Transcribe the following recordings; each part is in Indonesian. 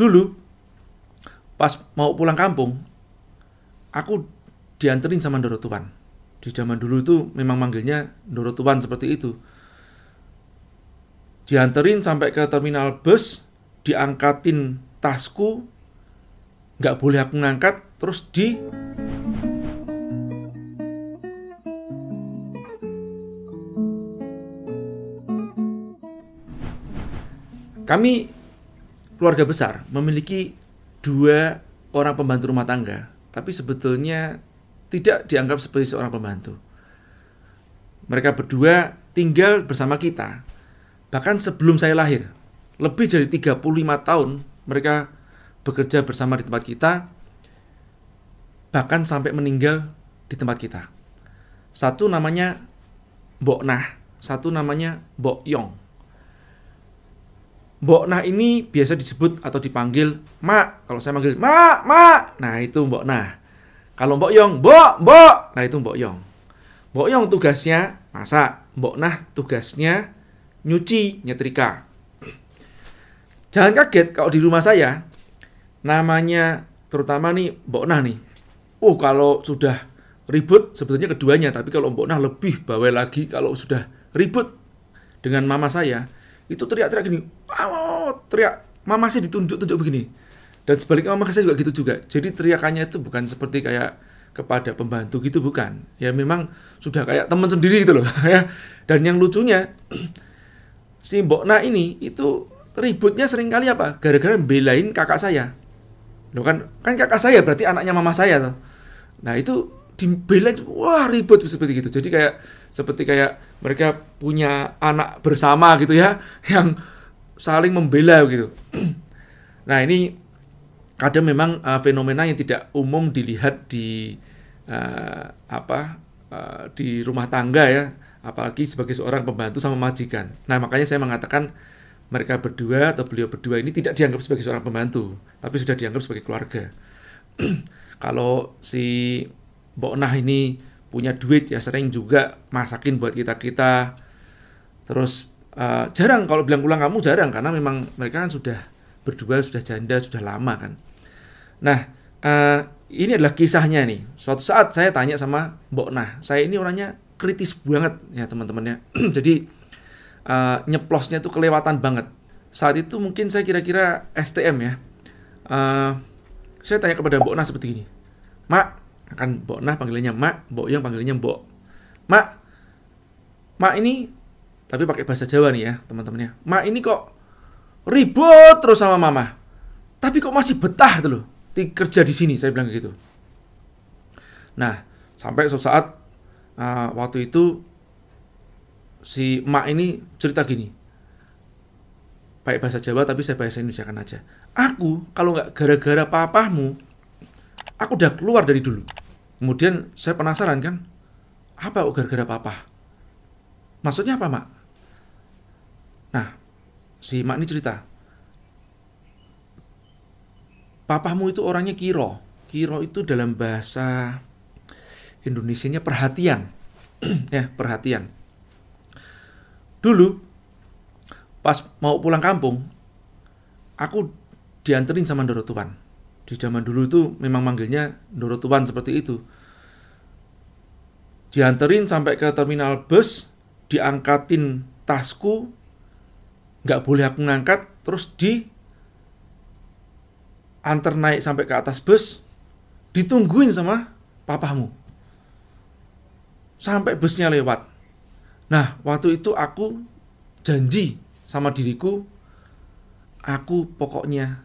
Dulu pas mau pulang kampung, aku dianterin sama Ndoro Tuan. Di zaman dulu itu memang manggilnya Ndoro Tuan seperti itu. Dianterin sampai ke terminal bus, diangkatin tasku, nggak boleh aku ngangkat, terus di kami keluarga besar memiliki dua orang pembantu rumah tangga, tapi sebetulnya tidak dianggap sebagai seorang pembantu. Mereka berdua tinggal bersama kita. Bahkan sebelum saya lahir, lebih dari 35 tahun mereka bekerja bersama di tempat kita, bahkan sampai meninggal di tempat kita. Satu namanya Mbok Nah, satu namanya Mbok Yong. Mbok Nah ini biasa disebut atau dipanggil Mak. Kalau saya manggil Mak, Mak. Nah itu Mbok Nah. Kalau Mbok Yong, Mbok, Mbok. Nah itu Mbok Yong. Mbok Yong tugasnya masak. Mbok Nah tugasnya nyuci, nyetrika. Jangan kaget kalau di rumah saya namanya terutama nih Mbok Nah nih. Oh kalau sudah ribut sebetulnya keduanya tapi kalau Mbok Nah lebih bawel lagi kalau sudah ribut dengan mama saya itu teriak-teriak gini wow teriak mama sih ditunjuk tunjuk begini dan sebaliknya mama saya juga gitu juga jadi teriakannya itu bukan seperti kayak kepada pembantu gitu bukan ya memang sudah kayak teman sendiri gitu loh ya dan yang lucunya si Mbokna ini itu ributnya sering kali apa gara-gara belain kakak saya lo kan kan kakak saya berarti anaknya mama saya tuh nah itu dibelain wah ribut seperti gitu jadi kayak seperti kayak mereka punya anak bersama gitu ya yang saling membela gitu. nah ini kadang memang uh, fenomena yang tidak umum dilihat di uh, apa uh, di rumah tangga ya, apalagi sebagai seorang pembantu sama majikan. Nah makanya saya mengatakan mereka berdua atau beliau berdua ini tidak dianggap sebagai seorang pembantu, tapi sudah dianggap sebagai keluarga. Kalau si Mbok Nah ini punya duit ya sering juga masakin buat kita kita, terus Eh, jarang kalau bilang pulang kamu jarang karena memang mereka kan sudah berdua sudah janda sudah lama kan nah uh, ini adalah kisahnya nih suatu saat saya tanya sama Mbok Nah saya ini orangnya kritis banget ya teman temannya jadi uh, nyeplosnya tuh kelewatan banget saat itu mungkin saya kira-kira STM ya uh, saya tanya kepada Mbok Nah seperti ini Mak kan Mbok Nah panggilannya Mak Mbok Yang panggilannya Mbok Mak Mak ini tapi pakai bahasa Jawa nih ya, teman-temannya. Ma ini kok ribut terus sama mama. Tapi kok masih betah tuh loh. Kerja di sini, saya bilang gitu. Nah, sampai suatu saat uh, waktu itu si emak ini cerita gini. Pakai bahasa Jawa tapi saya bahasa Indonesia kan aja. Aku kalau nggak gara-gara papahmu, aku udah keluar dari dulu. Kemudian saya penasaran kan, apa gara-gara papa? Maksudnya apa, Mak? si Mak ini cerita. Papahmu itu orangnya kiro. Kiro itu dalam bahasa Indonesianya perhatian. ya, perhatian. Dulu pas mau pulang kampung, aku dianterin sama Ndoro Tuan. Di zaman dulu itu memang manggilnya Ndoro Tuan seperti itu. Dianterin sampai ke terminal bus, diangkatin tasku, nggak boleh aku ngangkat terus di antar naik sampai ke atas bus ditungguin sama papamu sampai busnya lewat nah waktu itu aku janji sama diriku aku pokoknya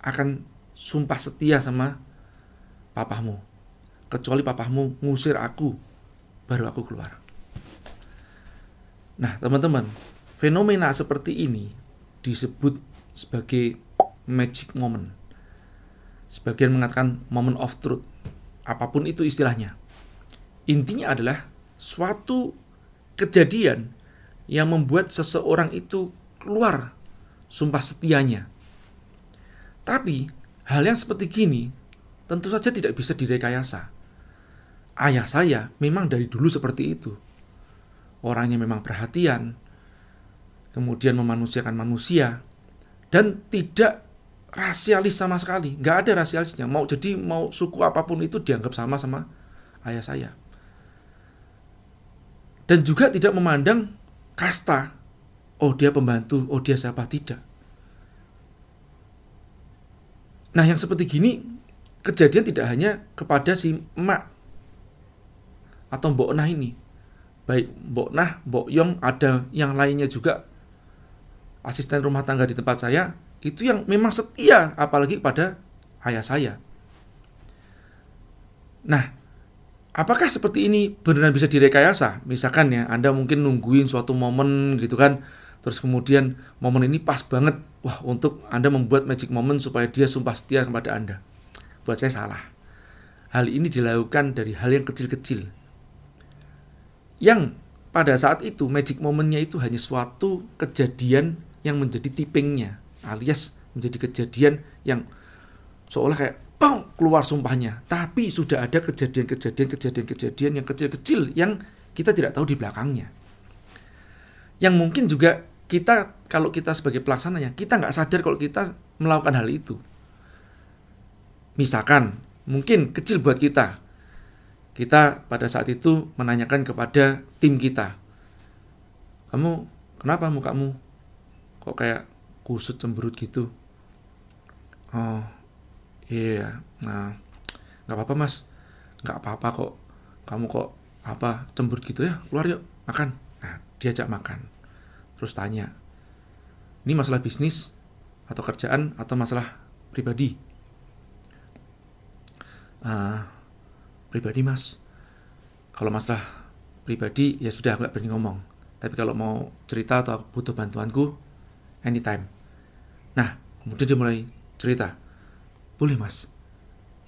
akan sumpah setia sama papamu kecuali papamu ngusir aku baru aku keluar nah teman-teman Fenomena seperti ini disebut sebagai magic moment. Sebagian mengatakan moment of truth. Apapun itu istilahnya. Intinya adalah suatu kejadian yang membuat seseorang itu keluar sumpah setianya. Tapi hal yang seperti gini tentu saja tidak bisa direkayasa. Ayah saya memang dari dulu seperti itu. Orangnya memang perhatian, kemudian memanusiakan manusia dan tidak rasialis sama sekali nggak ada rasialisnya mau jadi mau suku apapun itu dianggap sama sama ayah saya dan juga tidak memandang kasta oh dia pembantu oh dia siapa tidak nah yang seperti gini kejadian tidak hanya kepada si emak atau mbok nah ini baik mbok nah mbok yong ada yang lainnya juga asisten rumah tangga di tempat saya itu yang memang setia apalagi pada ayah saya. Nah, apakah seperti ini benar bisa direkayasa? Misalkan ya, Anda mungkin nungguin suatu momen gitu kan, terus kemudian momen ini pas banget, wah untuk Anda membuat magic moment supaya dia sumpah setia kepada Anda. Buat saya salah. Hal ini dilakukan dari hal yang kecil-kecil. Yang pada saat itu magic momennya itu hanya suatu kejadian yang menjadi tippingnya alias menjadi kejadian yang seolah kayak bang keluar sumpahnya tapi sudah ada kejadian-kejadian kejadian-kejadian yang kecil-kecil yang kita tidak tahu di belakangnya yang mungkin juga kita kalau kita sebagai pelaksananya kita nggak sadar kalau kita melakukan hal itu misalkan mungkin kecil buat kita kita pada saat itu menanyakan kepada tim kita kamu kenapa mukamu kok kayak kusut cemberut gitu oh iya yeah. nah nggak apa-apa mas nggak apa-apa kok kamu kok apa cemberut gitu ya keluar yuk makan nah diajak makan terus tanya ini masalah bisnis atau kerjaan atau masalah pribadi uh, pribadi mas kalau masalah pribadi ya sudah aku nggak berani ngomong tapi kalau mau cerita atau butuh bantuanku anytime. Nah, kemudian dia mulai cerita. Boleh mas?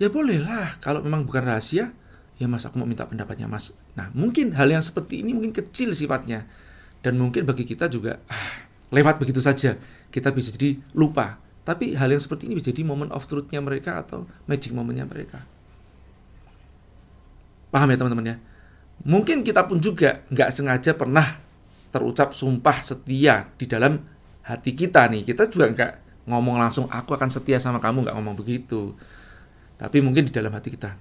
Ya bolehlah. kalau memang bukan rahasia, ya mas aku mau minta pendapatnya mas. Nah, mungkin hal yang seperti ini mungkin kecil sifatnya. Dan mungkin bagi kita juga, ah, lewat begitu saja. Kita bisa jadi lupa. Tapi hal yang seperti ini bisa jadi moment of truth-nya mereka atau magic moment-nya mereka. Paham ya teman-teman ya? Mungkin kita pun juga nggak sengaja pernah terucap sumpah setia di dalam hati kita nih kita juga nggak ngomong langsung aku akan setia sama kamu nggak ngomong begitu tapi mungkin di dalam hati kita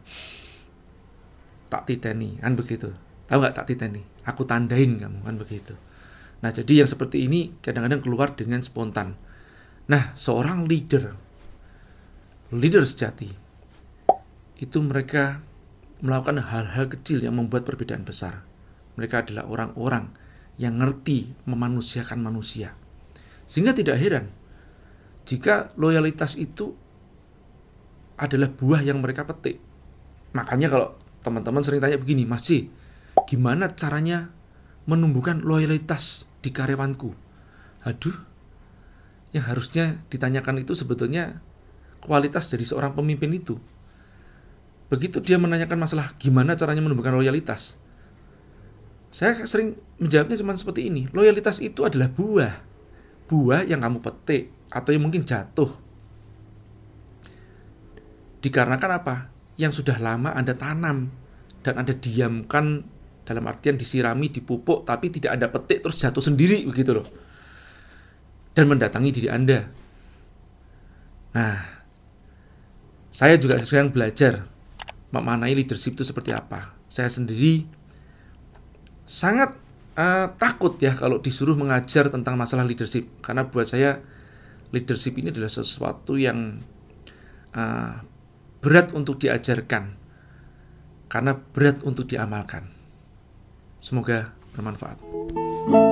tak titeni kan begitu tahu nggak tak titeni aku tandain kamu kan begitu nah jadi yang seperti ini kadang-kadang keluar dengan spontan nah seorang leader leader sejati itu mereka melakukan hal-hal kecil yang membuat perbedaan besar mereka adalah orang-orang yang ngerti memanusiakan manusia sehingga tidak heran jika loyalitas itu adalah buah yang mereka petik. Makanya kalau teman-teman sering tanya begini, Mas C, gimana caranya menumbuhkan loyalitas di karyawanku? Aduh, yang harusnya ditanyakan itu sebetulnya kualitas dari seorang pemimpin itu. Begitu dia menanyakan masalah gimana caranya menumbuhkan loyalitas, saya sering menjawabnya cuma seperti ini, loyalitas itu adalah buah buah yang kamu petik atau yang mungkin jatuh. Dikarenakan apa? Yang sudah lama Anda tanam dan Anda diamkan dalam artian disirami, dipupuk, tapi tidak Anda petik terus jatuh sendiri begitu loh. Dan mendatangi diri Anda. Nah, saya juga sekarang belajar memanai leadership itu seperti apa. Saya sendiri sangat uh, takut ya kalau disuruh mengajar tentang masalah leadership karena buat saya leadership ini adalah sesuatu yang uh, berat untuk diajarkan karena berat untuk diamalkan. Semoga bermanfaat.